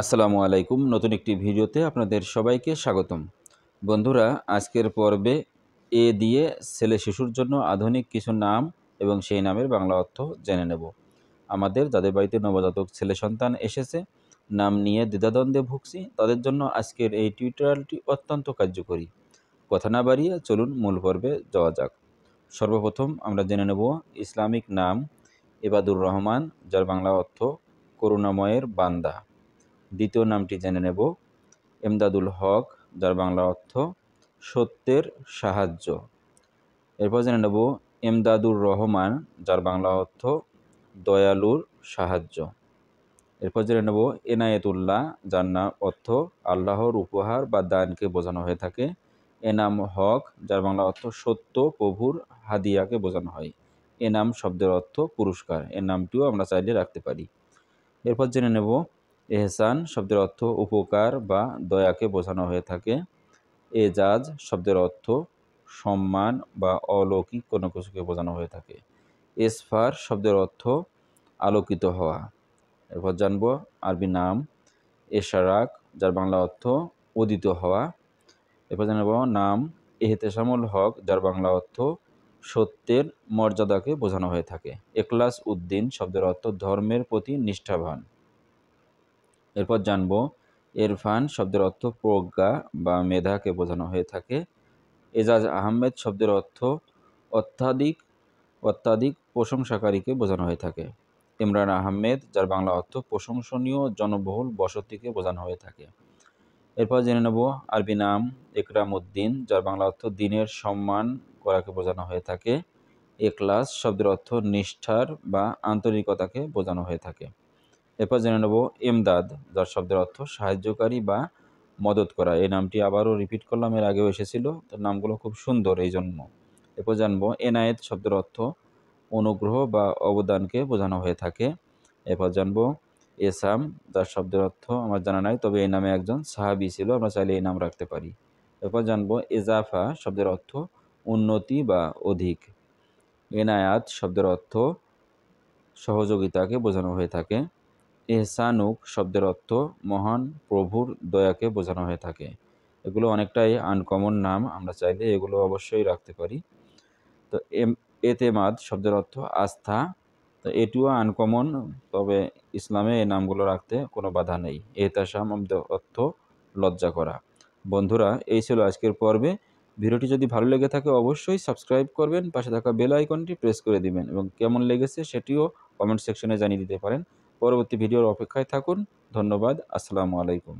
আসসালামু আলাইকুম নতুন একটি ভিডিওতে আপনাদের সবাইকে স্বাগতম বন্ধুরা আজকের পর্বে এ দিয়ে ছেলে শিশুর জন্য আধুনিক কিছু নাম এবং সেই নামের বাংলা অর্থ জেনে নেব আমাদের যাদের বাড়িতে নবজাতক ছেলে সন্তান এসেছে নাম নিয়ে দ্বিধাদ্বন্দ্বে ভুগছি তাদের জন্য আজকের এই টিউটোরিয়ালটি অত্যন্ত কার্যকরী কথা না বাড়িয়ে চলুন মূল পর্বে যাওয়া যাক সর্বপ্রথম আমরা জেনে নেব ইসলামিক নাম এবাদুর রহমান যার বাংলা অর্থ করুণাময়ের বান্দা দ্বিতীয় নামটি জেনে নেব এমদাদুল হক যার বাংলা অর্থ সত্যের সাহায্য এরপর জেনে নেব এমদাদুর রহমান যার বাংলা অর্থ দয়ালুর সাহায্য এরপর জেনে নেব এনায়েতুল্লাহ যার নাম অর্থ আল্লাহর উপহার বা দানকে বোঝানো হয়ে থাকে এনাম হক যার বাংলা অর্থ সত্য প্রভুর হাদিয়াকে বোঝানো হয় এনাম শব্দের অর্থ পুরস্কার এ নামটিও আমরা চাইলে রাখতে পারি এরপর জেনে নেব এহসান শব্দের অর্থ উপকার বা দয়াকে বোঝানো হয়ে থাকে এজাজ শব্দের অর্থ সম্মান বা অলৌকিক কোনো কিছুকে বোঝানো হয়ে থাকে এসফার শব্দের অর্থ আলোকিত হওয়া এরপর জানব আরবি নাম এশারাক যার বাংলা অর্থ উদিত হওয়া এরপর জানব নাম এহতেশামুল হক যার বাংলা অর্থ সত্যের মর্যাদাকে বোঝানো হয়ে থাকে একলাস উদ্দিন শব্দের অর্থ ধর্মের প্রতি নিষ্ঠাবান এরপর জানব এরফান শব্দের অর্থ প্রজ্ঞা বা মেধাকে বোঝানো হয়ে থাকে এজাজ আহমেদ শব্দের অর্থ অত্যাধিক অত্যাধিক প্রশংসাকারীকে বোঝানো হয়ে থাকে ইমরান আহমেদ যার বাংলা অর্থ প্রশংসনীয় জনবহুল বসতিকে বোঝানো হয়ে থাকে এরপর জেনে নেব আরবি নাম একরাম উদ্দিন যার বাংলা অর্থ দিনের সম্মান করাকে বোঝানো হয়ে থাকে এক্লাস শব্দের অর্থ নিষ্ঠার বা আন্তরিকতাকে বোঝানো হয়ে থাকে এরপর জেনে নেব এমদাদ যার শব্দের অর্থ সাহায্যকারী বা মদত করা এই নামটি আবারও রিপিট করলাম এর আগেও এসেছিল তার নামগুলো খুব সুন্দর এই জন্য এরপর জানবো এনায়েত শব্দের অর্থ অনুগ্রহ বা অবদানকে বোঝানো হয়ে থাকে এরপর জানবো এসাম যার শব্দের অর্থ আমার জানা নাই তবে এই নামে একজন সাহাবি ছিল আমরা চাইলে এই নাম রাখতে পারি এরপর জানবো এজাফা শব্দের অর্থ উন্নতি বা অধিক এনায়াত শব্দের অর্থ সহযোগিতাকে বোঝানো হয়ে থাকে এহসানুক শব্দের অর্থ মহান প্রভুর দয়াকে বোঝানো হয়ে থাকে এগুলো অনেকটাই আনকমন নাম আমরা চাইলে এগুলো অবশ্যই রাখতে পারি তো এতেমাদ শব্দের অর্থ আস্থা তো এটিও আনকমন তবে ইসলামে এই নামগুলো রাখতে কোনো বাধা নেই এহতাসাম অর্থ লজ্জা করা বন্ধুরা এই ছিল আজকের পর্বে ভিডিওটি যদি ভালো লেগে থাকে অবশ্যই সাবস্ক্রাইব করবেন পাশে থাকা বেল আইকনটি প্রেস করে দিবেন এবং কেমন লেগেছে সেটিও কমেন্ট সেকশনে জানিয়ে দিতে পারেন পরবর্তী ভিডিওর অপেক্ষায় থাকুন ধন্যবাদ আসসালামু আলাইকুম